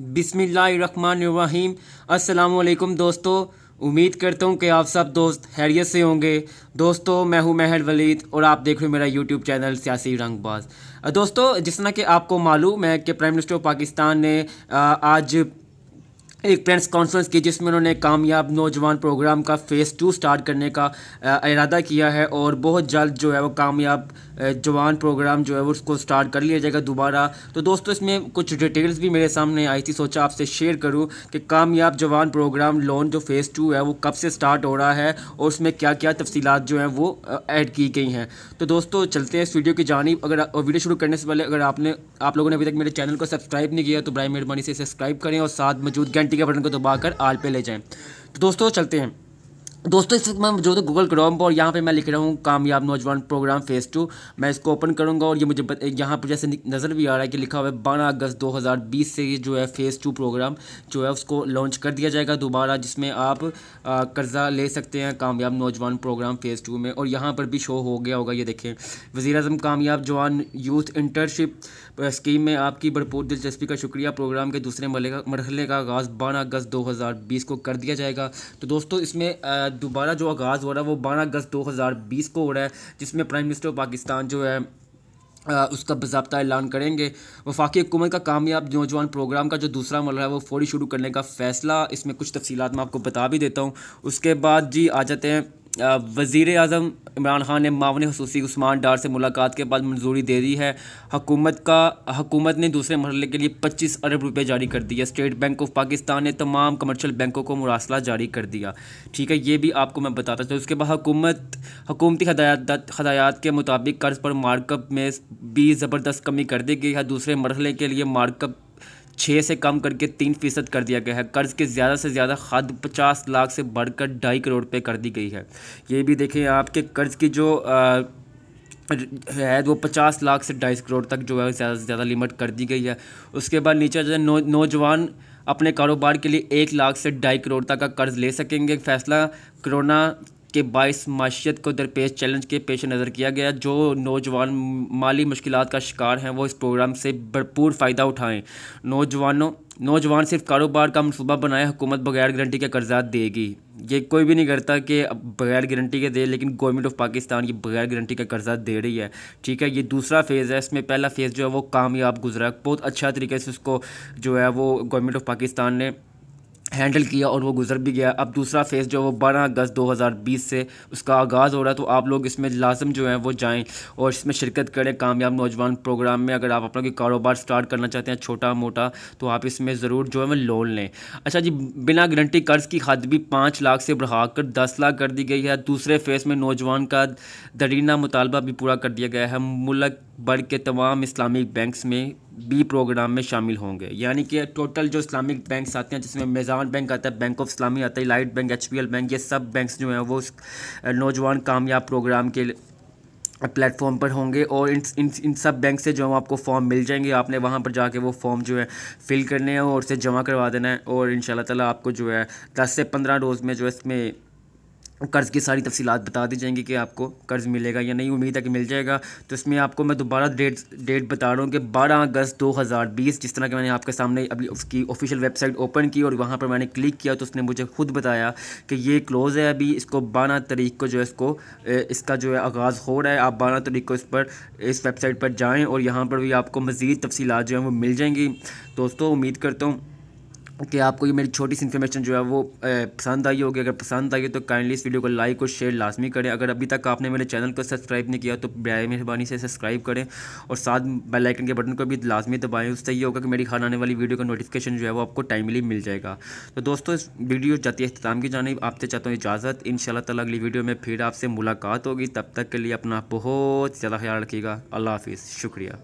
बिसमीम् अल्लाम दोस्तों उम्मीद करता हूँ कि आप सब दोस्त हैरियत से होंगे दोस्तों मैं हूँ महर वलीद और आप देख रहे हो मेरा यूट्यूब चैनल सियासी रंगबाज दोस्तों जिस तरह कि आपको मालूम है कि प्राइम मिनिस्टर ऑफ पाकिस्तान ने आज एक प्रेस कॉन्फ्रेंस की जिसमें उन्होंने कामयाब नौजवान प्रोग्राम का फ़ेज़ टू स्टार्ट करने का इरादा किया है और बहुत जल्द जो है वो कामयाब जवान प्रोग्राम जो है उसको स्टार्ट कर लिया जाएगा दोबारा तो दोस्तों इसमें कुछ डिटेल्स भी मेरे सामने आई थी सोचा आपसे शेयर करूं कि कामयाब जवान प्रोग्राम लोन जो फ़ेज़ टू है वो कब से स्टार्ट हो रहा है और उसमें क्या क्या तफसीत जो हैं वो ऐड की गई हैं तो दोस्तों चलते हैं इस वीडियो की जानी अगर वीडियो शुरू करने से पहले अगर आपने आप लोगों ने अभी तक मेरे चैनल को सब्सक्राइब नहीं किया तो बर मेहरबानी से सब्सक्राइब करें और साथ मौजूद घंटे घंटी के बटन को दबाकर आल पे ले जाएं तो दोस्तों चलते हैं दोस्तों इस वक्त मैं जो तो गूगल क्रोम पर और यहाँ पे मैं लिख रहा हूँ कामयाब नौजवान प्रोग्राम फेज़ टू मैं इसको ओपन करूँगा और ये मुझे यहाँ पर जैसे नज़र भी आ रहा है कि लिखा हुआ है बारह अगस्त 2020 से जो है फ़ेज़ टू प्रोग्राम जो है उसको लॉन्च कर दिया जाएगा दोबारा जिसमें आप कर्ज़ा ले सकते हैं कामयाब नौजवान प्रोग्राम फ़ेज़ टू में और यहाँ पर भी शो हो गया होगा ये देखें वज़ी अजम कामयाब जवान यूथ इंटर्नशिप स्कीम में आपकी भरपूर दिलचस्पी का शुक्रिया प्रोग्राम के दूसरे मरहले का आगाज़ बारह अगस्त दो को कर दिया जाएगा तो दोस्तों इसमें दोबारा जो आगाज़ हो रहा है वो बारह अगस्त दो हज़ार बीस को हो रहा है जिसमें प्राइम मिनिस्टर ऑफ पाकिस्तान जो है आ, उसका बाबा ऐलान करेंगे वफाकी हुकूमत का कामयाब नौजवान प्रोग्राम का जो दूसरा मरला है वो फौरी शुरू करने का फ़ैसला इसमें कुछ तफसीत मैं आपको बता भी देता हूँ उसके बाद जी आ जाते हैं वज़ी अजम इमरान खान ने मावन खसूसी उस्मान डार से मुलाकात के बाद मंजूरी दे दी है हकूमत का हकूमत ने दूसरे मरहले के लिए 25 अरब रुपए जारी कर दिया स्टेट बैंक ऑफ पाकिस्तान ने तमाम कमर्शियल बैंकों को मुरासला जारी कर दिया ठीक है ये भी आपको मैं बताता चलूँ उसके बाद हकूमत हकूमती हदायत हदायात के मुताबिक कर्ज पर मार्कअप में भी ज़बरदस्त कमी कर दी गई है दूसरे मरल के लिए मार्कअप छः से कम करके तीन फीसद कर दिया गया है कर्ज़ के ज़्यादा से ज़्यादा हद पचास लाख से बढ़कर ढाई करोड़ पे कर दी गई है ये भी देखें आपके कर्ज़ की जो आ, है वो पचास लाख से ढाई करोड़ तक जो है ज़्यादा से ज़्यादा लिमिट कर दी गई है उसके बाद नीचे जो नौ नौजवान अपने कारोबार के लिए एक लाख से ढाई करोड़ तक का कर्ज़ ले सकेंगे फैसला कोरोना के बायस माशियत को दरपेश चैलेंज के पेश नज़र किया गया जो नौजवान माली मुश्किल का शिकार हैं वो इस प्रोग्राम से भरपूर फ़ायदा उठाएँ नौजवानों नौजवान सिर्फ कारोबार का मनसूबा बनाए हुकूमत बगैर गारंटी के कर्जा देगी ये कोई भी नहीं करता कि बगैर गारंटी के दे लेकिन गवर्नमेंट ऑफ पाकिस्तान ये बगैर गारंटी का कर्जा दे रही है ठीक है ये दूसरा फेज़ है इसमें पहला फेज़ जो है वो कामयाब गुजरा बहुत अच्छा तरीके से उसको जो है वो गवर्नमेंट ऑफ पाकिस्तान ने हैंडल किया और वो गुजर भी गया अब दूसरा फेज़ जो वो बारह अगस्त 2020 से उसका आगाज़ हो रहा है तो आप लोग इसमें लाजम जो है वो जाएं और इसमें शिरकत करें कामयाब नौजवान प्रोग्राम में अगर आप अपना कोई कारोबार स्टार्ट करना चाहते हैं छोटा मोटा तो आप इसमें ज़रूर जो है वो लोन लें अच्छा जी बिना गारंटी कर्ज़ की हद भी पाँच लाख से बढ़ा कर दस लाख कर दी गई है दूसरे फेज़ में नौजवान का दरीना मुतालबा भी पूरा कर दिया गया है मुलक भर के तमाम इस्लामिक बैंक्स में बी प्रोग्राम में शामिल होंगे यानी कि टोटल जो इस्लामिक बैंक्स आते हैं जिसमें मेज़ान बैंक आता है बैंक ऑफ इस्लामी आता है लाइट बैंक एच बैंक ये सब बैंक्स जो हैं वो नौजवान कामयाब प्रोग्राम के प्लेटफॉर्म पर होंगे और इन इन इन सब बैंक से जो है आपको फॉर्म मिल जाएंगे आपने वहाँ पर जाके वो फॉर्म जो है फिल करने हैं और उसे जमा करवा देना है और इन ताला तक जो है दस से पंद्रह रोज़ में जो है इसमें कर्ज़ की सारी तफसीत बता दी जाएंगी कि आपको कर्ज़ मिलेगा या नहीं उम्मीद है कि मिल जाएगा तो इसमें आपको मैं दोबारा डेट डेट बता रहा हूँ कि 12 अगस्त 2020 जिस तरह के मैंने आपके सामने अभी उसकी ऑफिशियल वेबसाइट ओपन की और वहाँ पर मैंने क्लिक किया तो उसने मुझे खुद बताया कि ये क्लोज़ है अभी इसको बारह तारीख को जो है इसको इसका जो है आगाज़ हो रहा है आप बारह तारीख को इस पर इस वेबसाइट पर जाएँ और यहाँ पर भी आपको मज़ीद तफसीत जो हैं वो मिल जाएंगी दोस्तों उम्मीद करता हूँ कि आपको ये मेरी छोटी सी इन्फॉर्मेशन जो है वो पसंद आई होगी अगर पसंद आई हो तो काइंडली इस वीडियो को लाइक और शेयर लाजमी करें अगर अभी तक आपने मेरे चैनल को सब्सक्राइब नहीं किया तो बर मेहरबानी से सब्सक्राइब करें और साथ बेल आइकन के बटन को भी लाजमी दबाएं उससे ये होगा कि मेरी खान आने वाली वीडियो का नोटिफिकेशन जो है वो आपको टाइमली मिल जाएगा तो दोस्तों इस वीडियो जाती है अख्ताम की जानी आपसे चाहता हूँ इजाज़त इन शाला अगली वीडियो में फिर आपसे मुलाकात होगी तब तक के लिए अपना बहुत ज़्यादा ख्याल रखिएगा अल्लाह हाफिज़ शुक्रिया